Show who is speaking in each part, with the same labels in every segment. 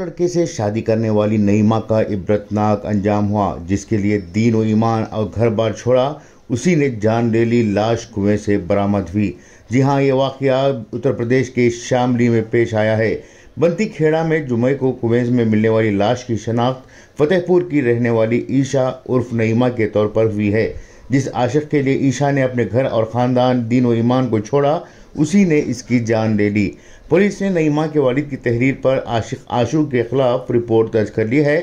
Speaker 1: लड़के से शादी करने वाली नईमा का इबरतनाक अंजाम हुआ जिसके लिए दीन व ईमान और घर बार छोड़ा उसी ने जान ले ली लाश कुएं से बरामद हुई जी हाँ ये वाक़ उत्तर प्रदेश के शामली में पेश आया है बंती खेड़ा में जुमे को कुएं में मिलने वाली लाश की शनाख्त फतेहपुर की रहने वाली ईशा उर्फ नईमा के तौर पर हुई है जिस आशिक के लिए ईशा ने अपने घर और ख़ानदान दीन व ईमान को छोड़ा उसी ने इसकी जान ले ली पुलिस ने नईमा के वालिद की तहरीर पर आशिक आशू के खिलाफ रिपोर्ट दर्ज कर ली है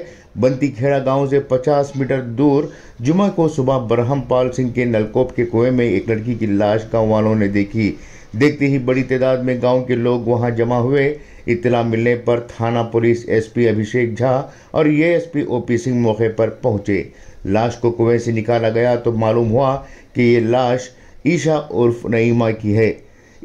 Speaker 1: बंती खेड़ा गांव से 50 मीटर दूर जुमा को सुबह ब्रह्म पाल सिंह के नलकोप के कुएं में एक लड़की की लाश गाँव वालों ने देखी देखते ही बड़ी तादाद में गांव के लोग वहां जमा हुए इतला मिलने पर थाना पुलिस एसपी अभिषेक झा और एएसपी ओपी सिंह मौके पर पहुंचे लाश को कुएं से निकाला गया तो मालूम हुआ कि ये लाश ईशा उर्फ नईमा की है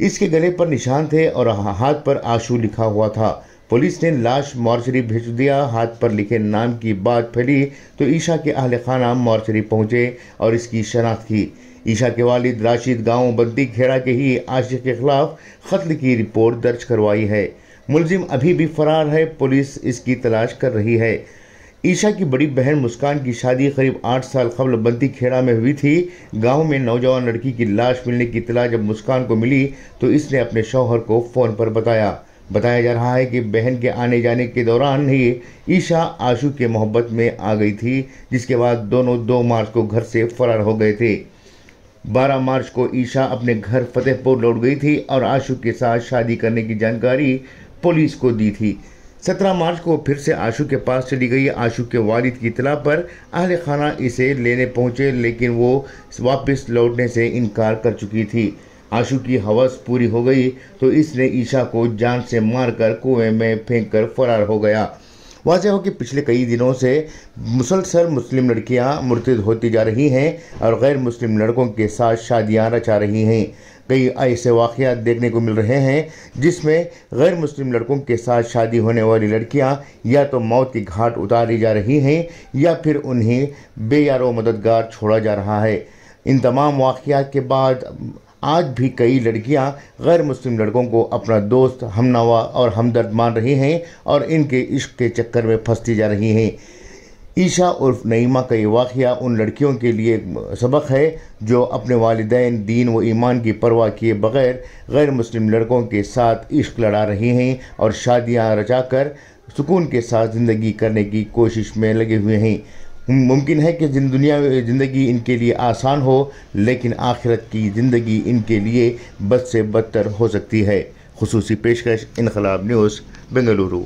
Speaker 1: इसके गले पर निशान थे और हाथ पर आशू लिखा हुआ था पुलिस ने लाश मॉर्चरी भेज दिया हाथ पर लिखे नाम की बात फैली तो ईशा के अहल खाना मॉर्चरी पहुंचे और इसकी शनाख्त की ईशा के वालिद राशिद गांव बद्दी खेड़ा के ही आशिक के खिलाफ कत्ल की रिपोर्ट दर्ज करवाई है मुलजिम अभी भी फरार है पुलिस इसकी तलाश कर रही है ईशा की बड़ी बहन मुस्कान की शादी करीब आठ साल कबल बंती खेड़ा में हुई थी गांव में नौजवान लड़की की लाश मिलने की इतला जब मुस्कान को मिली तो इसने अपने शौहर को फ़ोन पर बताया बताया जा रहा है कि बहन के आने जाने के दौरान ही ईशा आशू के मोहब्बत में आ गई थी जिसके बाद दोनों दो मार्च को घर से फरार हो गए थे बारह मार्च को ईशा अपने घर फतेहपुर लौट गई थी और आशू के साथ शादी करने की जानकारी पुलिस को दी थी सत्रह मार्च को फिर से आशु के पास चली गई आशु के वालिद की इतला पर अहल खाना इसे लेने पहुंचे लेकिन वो वापस लौटने से इनकार कर चुकी थी आशु की हवस पूरी हो गई तो इसने ईशा को जान से मारकर कुएं में फेंक कर फरार हो गया वाजह हो कि पिछले कई दिनों से मुसलसल मुस्लिम लड़कियां मुर्तद होती जा रही हैं और गैर मुस्लिम लड़कों के साथ शादियां रचा रही हैं कई ऐसे वाक़ देखने को मिल रहे हैं जिसमें गैर मुस्लिम लड़कों के साथ शादी होने वाली लड़कियां या तो मौत की घाट उतारी जा रही हैं या फिर उन्हें बेयारो मददगार छोड़ा जा रहा है इन तमाम वाक़ के बाद आज भी कई लड़कियां गैर मुस्लिम लड़कों को अपना दोस्त हमनावा और हमदर्द मान रही हैं और इनके इश्क के चक्कर में फंसती जा रही हैं ईशा उर्फ नईमा का ये वाक़ उन लड़कियों के लिए सबक है जो अपने वालदे दीन व ईमान की परवाह किए बगैर गैर मुस्लिम लड़कों के साथ इश्क लड़ा रही हैं और शादियां रचाकर सुकून के साथ ज़िंदगी करने की कोशिश में लगे हुए हैं मुमकिन है कि जिन दुनिया ज़िंदगी इनके लिए आसान हो लेकिन आखिरत की ज़िंदगी इनके लिए बद से बदतर हो सकती है खसूसी पेशकश इनकलाब न्यूज़ बेंगलुरु